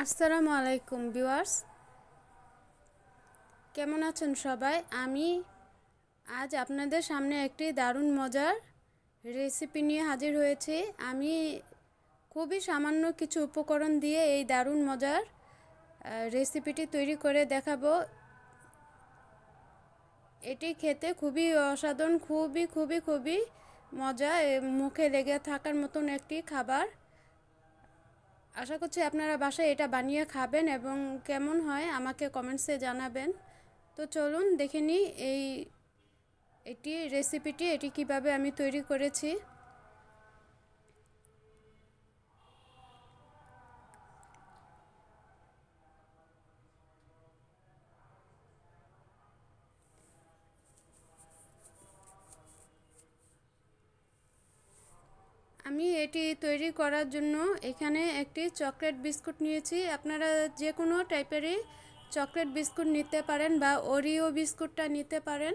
আসসালামু আলাইকুম ভিউয়ার্স কেমন আছেন সবাই আমি আজ আপনাদের সামনে একটি দারুণ মজার রেসিপি নিয়ে হাজির হয়েছি আমি খুবই সামান্য কিছু উপকরণ দিয়ে এই দারুণ মজার রেসিপিটি তৈরি করে দেখাবো এটি খেতে খুবই অসাধারণ খুবই খুবই খুবই মজা মুখে লেগে থাকার মতন একটি খাবার আশা করছি আপনারা বাসায় এটা বানিয়ে খাবেন এবং কেমন হয় আমাকে কমেন্টসে জানাবেন তো চলুন দেখে নিই এই এটি রেসিপিটি এটি কিভাবে আমি তৈরি করেছি আমি এটি তৈরি করার জন্য এখানে একটি চকলেট বিস্কুট নিয়েছি আপনারা যে কোনো টাইপেরই চকলেট বিস্কুট নিতে পারেন বা ওরিও বিস্কুটটা নিতে পারেন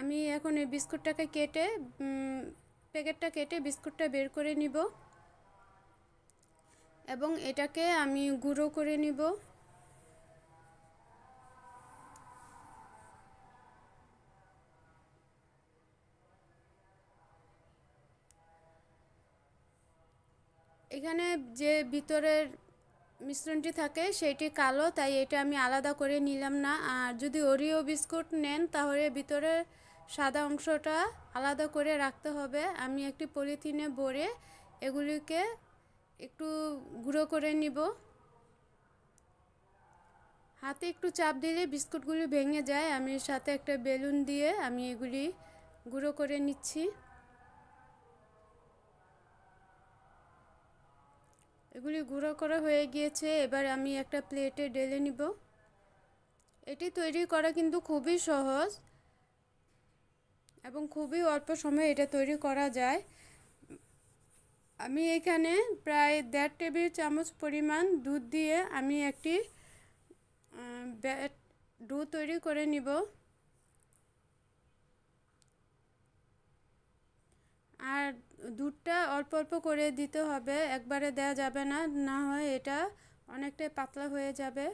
আমি এখন এই বিস্কুটটাকে কেটে প্যাকেটটা কেটে বিস্কুটটা বের করে নিব এবং এটাকে আমি গুঁড়ো করে নিব এখানে যে ভিতরের মিশ্রণটি থাকে সেটি কালো তাই এটা আমি আলাদা করে নিলাম না আর যদি ওরিও বিস্কুট নেন তাহলে ভিতরের সাদা অংশটা আলাদা করে রাখতে হবে আমি একটি পলিথিনে ভরে এগুলিকে একটু গুঁড়ো করে নিব হাতে একটু চাপ দিলে বিস্কুটগুলি ভেঙে যায় আমি সাথে একটা বেলুন দিয়ে আমি এগুলি গুঁড়ো করে নিচ্ছি এগুলি গুঁড়ো করা হয়ে গিয়েছে এবার আমি একটা প্লেটে ডেলে নিব এটি তৈরি করা কিন্তু খুবই সহজ এবং খুবই অল্প সময়ে এটা তৈরি করা যায় আমি এখানে প্রায় দেড় টেবিল চামচ পরিমাণ দুধ দিয়ে আমি একটি ডু তৈরি করে নিব আর দুধটা অল্প অল্প করে দিতে হবে একবারে দেয়া যাবে না না হয় এটা অনেকটাই পাতলা হয়ে যাবে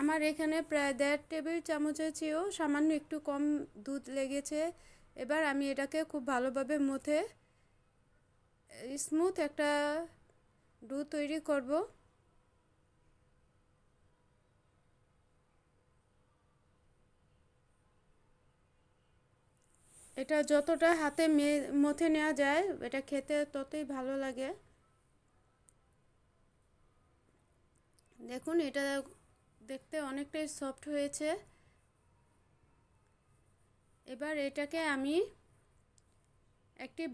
আমার এখানে প্রায় দেড় টেবিল চামচের চেয়েও সামান্য একটু কম দুধ লেগেছে এবার আমি এটাকে খুব ভালোভাবে মুথে স্মুথ একটা দুধ তৈরি করবো এটা যতটা হাতে মথে নেওয়া যায় এটা খেতে ততই ভালো লাগে দেখুন এটা দেখতে অনেকটাই সফট হয়েছে এবার এটাকে আমি একটি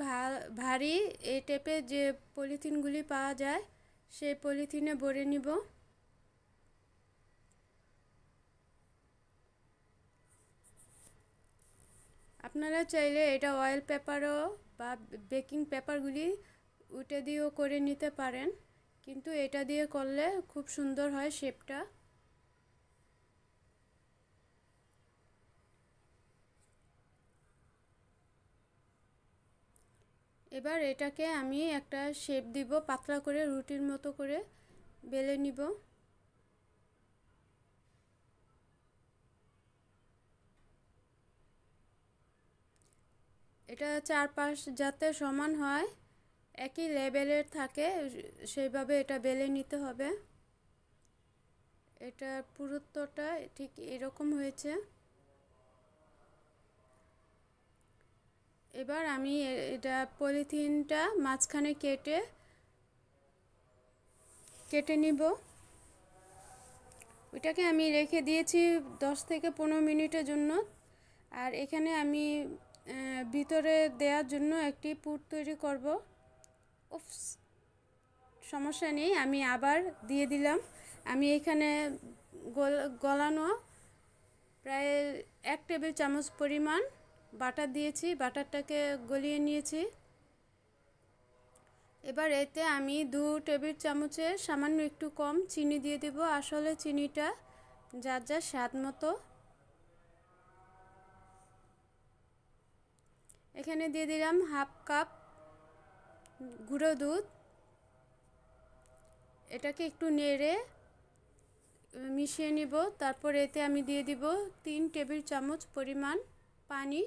ভারী এই টাইপের যে পলিথিনগুলি পাওয়া যায় সেই পলিথিনে ভরে নিব আপনারা চাইলে এটা অয়েল পেপারও বা বেকিং পেপারগুলি উঠে দিয়েও করে নিতে পারেন কিন্তু এটা দিয়ে করলে খুব সুন্দর হয় শেপটা এবার এটাকে আমি একটা শেপ দিব পাতলা করে রুটির মতো করে বেলে নিব এটা চারপাশ যাতে সমান হয় একই লেভেলের থাকে সেইভাবে এটা বেলে নিতে হবে এটা পুরুত্বটা ঠিক এরকম হয়েছে এবার আমি এটা পলিথিনটা মাঝখানে কেটে কেটে নিব ওইটাকে আমি রেখে দিয়েছি দশ থেকে পনেরো মিনিটের জন্য আর এখানে আমি ভিতরে দেওয়ার জন্য একটি পুট তৈরি করব উফস সমস্যা নেই আমি আবার দিয়ে দিলাম আমি এখানে গলানো প্রায় এক টেবিল চামচ পরিমাণ বাটার দিয়েছি বাটারটাকে গলিয়ে নিয়েছি এবার এতে আমি দু টেবিল চামচের সামান্য একটু কম চিনি দিয়ে দেব আসলে চিনিটা যার যার স্বাদ মতো এখানে দিয়ে দিলাম হাফ কাপ গুঁড়ো দুধ এটাকে একটু নেড়ে মিশিয়ে নিব তারপর এতে আমি দিয়ে দিব তিন টেবিল চামচ পরিমাণ পানি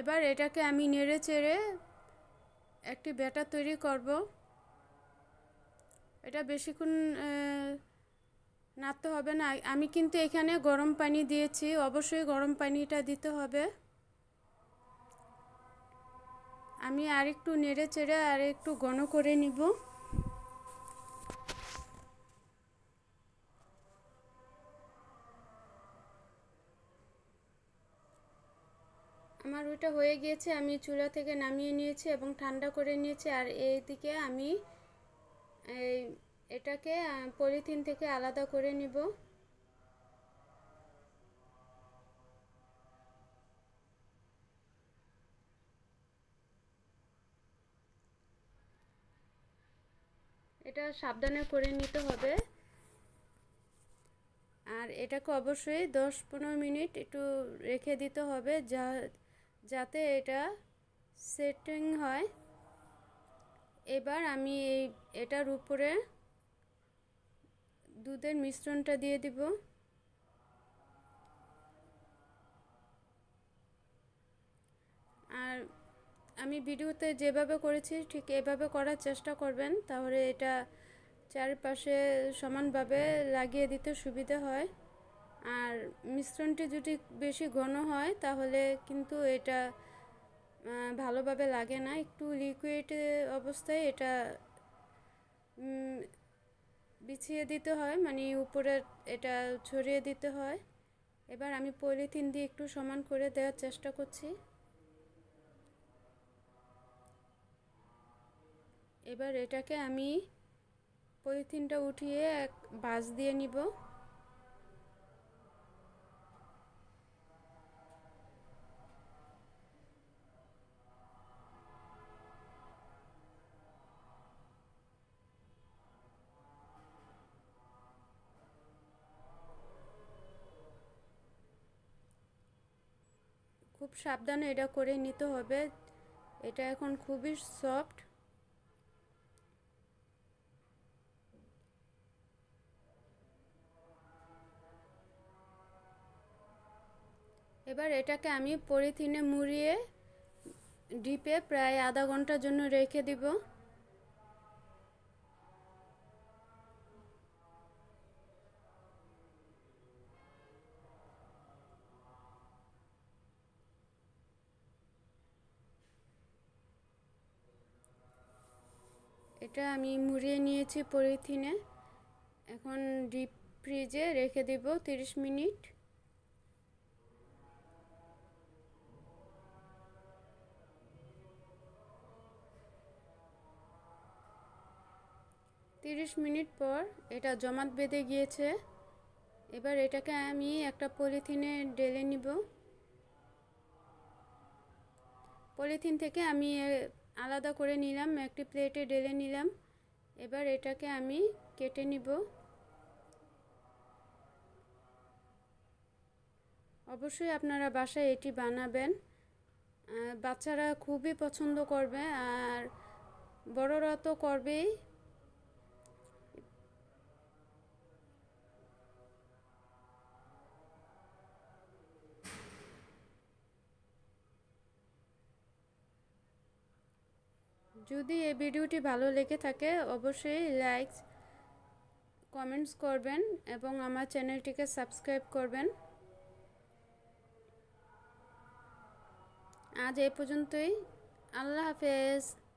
এবার এটাকে আমি নেড়ে চেড়ে একটি ব্যাটার তৈরি করব এটা বেশিক্ষণ নাড়তে হবে না আমি কিন্তু এখানে গরম পানি দিয়েছি অবশ্যই গরম পানিটা দিতে হবে আমি আর একটু নেড়ে চেড়ে আর একটু ঘন করে নিব আমার ওইটা হয়ে গিয়েছে আমি চুলা থেকে নামিয়ে নিয়েছি এবং ঠান্ডা করে নিয়েছি আর এইদিকে আমি এই এটাকে পলিথিন থেকে আলাদা করে নিব এটা সাবধানে করে নিতে হবে আর এটাকে অবশ্যই দশ পনেরো মিনিট একটু রেখে দিতে হবে যা যাতে এটা সেটিং হয় এবার আমি এই এটার উপরে দুধের মিশ্রণটা দিয়ে দিব আর আমি ভিডিওতে যেভাবে করেছি ঠিক এভাবে করার চেষ্টা করবেন তাহলে এটা চারপাশে সমানভাবে লাগিয়ে দিতে সুবিধা হয় আর মিশ্রণটি যদি বেশি ঘন হয় তাহলে কিন্তু এটা ভালোভাবে লাগে না একটু লিকুইড অবস্থায় এটা বিছিয়ে দিতে হয় মানে উপরে এটা ছড়িয়ে দিতে হয় এবার আমি পলিথিন দিয়ে একটু সমান করে দেওয়ার চেষ্টা করছি এবার এটাকে আমি পলিথিনটা উঠিয়ে এক বাঁশ দিয়ে নিব খুব সাবধানে এটা করে নিতে হবে এটা এখন খুবই সফট এবার এটাকে আমি পলিথিনে মুড়িয়ে ডিপে প্রায় আধা ঘন্টার জন্য রেখে দিব এটা আমি মুড়িয়ে নিয়েছি পলিথিনে এখন ডিপ ফ্রিজে রেখে দেব তিরিশ মিনিট তিরিশ মিনিট পর এটা জমাট বেঁধে গিয়েছে এবার এটাকে আমি একটা পলিথিনে ডেলে নিব পলিথিন থেকে আমি আলাদা করে নিলাম একটি প্লেটে ঢেলে নিলাম এবার এটাকে আমি কেটে নিব অবশ্যই আপনারা বাসায় এটি বানাবেন বাচ্চারা খুবই পছন্দ করবে আর বড়রা তো করবেই যদি এই ভিডিওটি ভালো লেগে থাকে অবশ্যই লাইকস কমেন্টস করবেন এবং আমার চ্যানেলটিকে সাবস্ক্রাইব করবেন আজ এই পর্যন্তই আল্লাহ হাফেজ